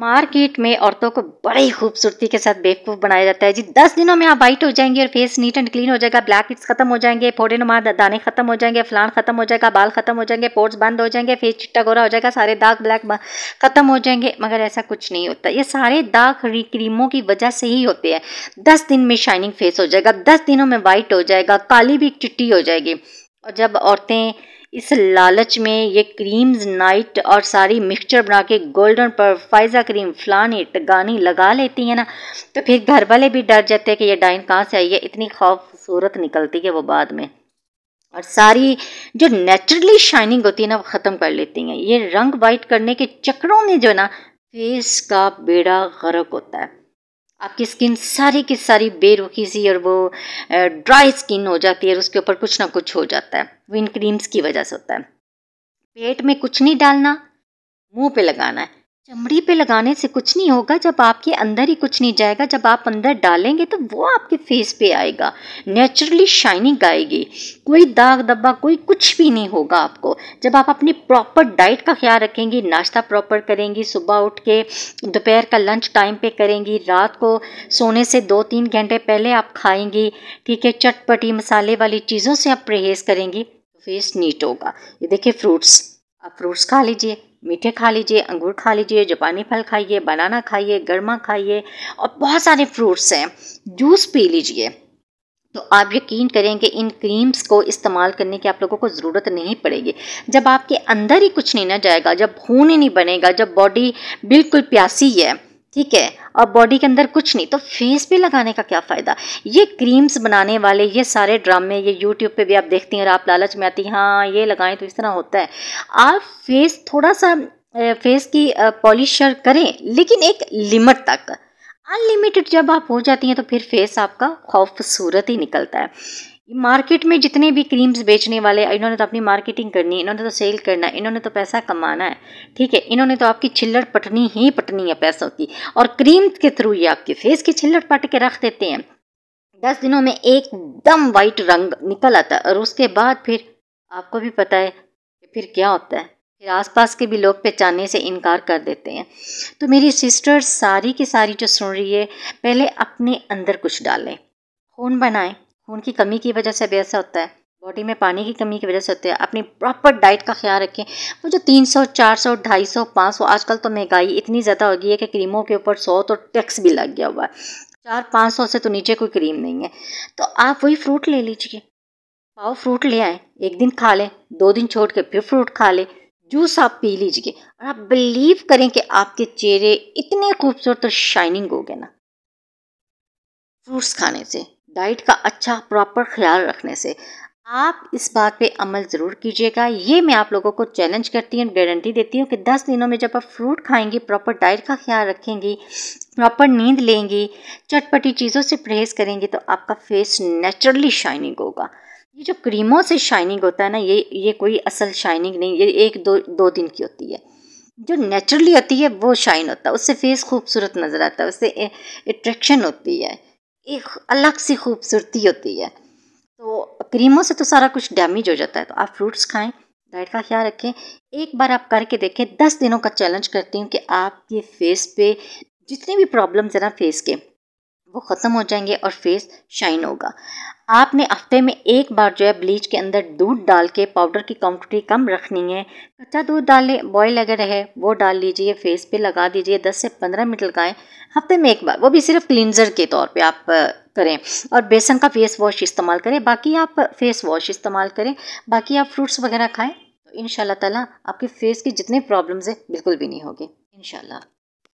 market में औरतों को बड़ी खूबसूरती के साथ बेवकूफ़ बनाया जाता है जी दस दिनों में आप वाइट हो जाएंगे और फेस नीट एंड क्लीन हो जाएगा ब्लैक हिट्स खत्म हो जाएंगे फोड़े नुमा दाने खत्म हो जाएंगे फ्लान खत्म हो जाएगा बाल खत्म हो जाएंगे पोर्ट्स बंद हो जाएंगे फेस चिट्टा गोरा हो जाएगा सारे दाग ब्लैक खत्म हो जाएंगे मगर ऐसा कुछ नहीं होता ये सारे दाग क्रीमों की वजह से ही होते हैं दस दिन में शाइनिंग फेस हो जाएगा दस दिनों में वाइट हो जाएगा काली भी चिट्टी हो जाएगी और जब औरतें इस लालच में ये क्रीम्स नाइट और सारी मिक्सचर बना के गोल्डन पर फाइजा क्रीम फलानी टगानी लगा लेती हैं ना तो फिर घर वाले भी डर जाते हैं कि ये डाइन कहाँ से आई है इतनी खूबसूरत निकलती है वो बाद में और सारी जो नेचुरली शाइनिंग होती है ना वो ख़त्म कर लेती हैं ये रंग वाइट करने के चक्रों में जो है ना फेस का बेड़ा गर्क होता है आपकी स्किन सारी की सारी बेरुखी सी और वो ड्राई स्किन हो जाती है और उसके ऊपर कुछ ना कुछ हो जाता है वो इन क्रीम्स की वजह से होता है पेट में कुछ नहीं डालना मुंह पे लगाना है चमड़ी पे लगाने से कुछ नहीं होगा जब आपके अंदर ही कुछ नहीं जाएगा जब आप अंदर डालेंगे तो वो आपके फेस पे आएगा नेचुरली शाइनिंग आएगी कोई दाग दब्बा कोई कुछ भी नहीं होगा आपको जब आप अपनी प्रॉपर डाइट का ख्याल रखेंगी नाश्ता प्रॉपर करेंगी सुबह उठ के दोपहर का लंच टाइम पे करेंगी रात को सोने से दो तीन घंटे पहले आप खाएंगी ठीक है चटपटी मसाले वाली चीज़ों से आप परहेज़ करेंगी फेस तो नीट होगा ये देखिए फ्रूट्स आप फ्रूट्स खा लीजिए मीठे खा लीजिए अंगूर खा लीजिए जापानी फल खाइए बनाना खाइए गर्मा खाइए और बहुत सारे फ्रूट्स हैं जूस पी लीजिए तो आप यकीन करें कि इन क्रीम्स को इस्तेमाल करने की आप लोगों को ज़रूरत नहीं पड़ेगी जब आपके अंदर ही कुछ नहीं ना जाएगा जब खून ही नहीं बनेगा जब बॉडी बिल्कुल प्यासी है ठीक है और बॉडी के अंदर कुछ नहीं तो फेस पे लगाने का क्या फ़ायदा ये क्रीम्स बनाने वाले ये सारे ड्रामे ये यूट्यूब पे भी आप देखती हैं और आप लालच में आती हैं हाँ ये लगाएं तो इस तरह होता है आप फेस थोड़ा सा फेस की पॉलिशर करें लेकिन एक लिमिट तक अनलिमिटेड जब आप हो जाती हैं तो फिर फेस आपका खूबसूरत ही निकलता है मार्केट में जितने भी क्रीम्स बेचने वाले इन्होंने तो अपनी मार्केटिंग करनी है इन्होंने तो सेल करना है इन्होंने तो पैसा कमाना है ठीक है इन्होंने तो आपकी छिल्लड़ पटनी ही पटनी है पैसों की और क्रीम के थ्रू ये आपके फेस की छिल्लड़ पट के रख देते हैं दस दिनों में एकदम वाइट रंग निकल आता है और उसके बाद फिर आपको भी पता है कि फिर क्या होता है फिर आसपास के भी लोग पहचानने से इनकार कर देते हैं तो मेरी सिस्टर सारी की सारी जो सुन रही है पहले अपने अंदर कुछ डालें खून बनाएं खून की कमी की वजह से भी ऐसा होता है बॉडी में पानी की कमी की वजह से होता है अपनी प्रॉपर डाइट का ख्याल रखें वो जो तीन सौ चार सौ ढाई सौ पाँच सौ आजकल तो महंगाई इतनी ज़्यादा हो गई है कि क्रीमों के ऊपर सौ तो टैक्स भी लग गया हुआ है चार पाँच सौ से तो नीचे कोई क्रीम नहीं है तो आप वही फ्रूट ले लीजिए पाओ फ्रूट ले आए एक दिन खा लें दो दिन छोड़ के फिर फ्रूट खा लें जूस आप पी लीजिए और आप बिलीव करें कि आपके चेहरे इतने खूबसूरत और शाइनिंग हो गए ना फ्रूट्स खाने से डाइट का अच्छा प्रॉपर ख्याल रखने से आप इस बात पे अमल ज़रूर कीजिएगा ये मैं आप लोगों को चैलेंज करती हूँ गारंटी देती हूँ कि दस दिनों में जब आप फ्रूट खाएंगी प्रॉपर डाइट का ख्याल रखेंगी प्रॉपर नींद लेंगी चटपटी चीज़ों से परहेज़ करेंगी तो आपका फेस नेचुरली शाइनिंग होगा ये जो क्रीमों से शाइनिंग होता है ना ये ये कोई असल शाइनिंग नहीं ये एक दो दो दिन की होती है जो नेचुरली होती है वो शाइन होता है उससे फेस खूबसूरत नज़र आता है उससे अट्रैक्शन होती है एक अलग सी खूबसूरती होती है तो क्रीमों से तो सारा कुछ डैमेज हो जाता है तो आप फ्रूट्स खाएं डाइट का ख्याल रखें एक बार आप करके देखें दस दिनों का चैलेंज करती हूँ कि आपके फेस पे जितनी भी प्रॉब्लम्स है ना फेस के वो ख़त्म हो जाएंगे और फेस शाइन होगा आपने हफ्ते में एक बार जो है ब्लीच के अंदर दूध डाल के पाउडर की क्वान्टिटी कम रखनी है कच्चा दूध डाल लें बॉयल अगर है वो डाल लीजिए फेस पे लगा दीजिए 10 से 15 मिनट लगाएं हफ्ते में एक बार वो भी सिर्फ क्लिनजर के तौर पे आप करें और बेसन का फेस वॉश इस्तेमाल करें बाकी आप फेस वॉश इस्तेमाल करें बाकी आप फ्रूट्स वगैरह खाएँ तो इन शाला आपके फेस की जितनी प्रॉब्लम्स हैं बिल्कुल भी नहीं होगी इन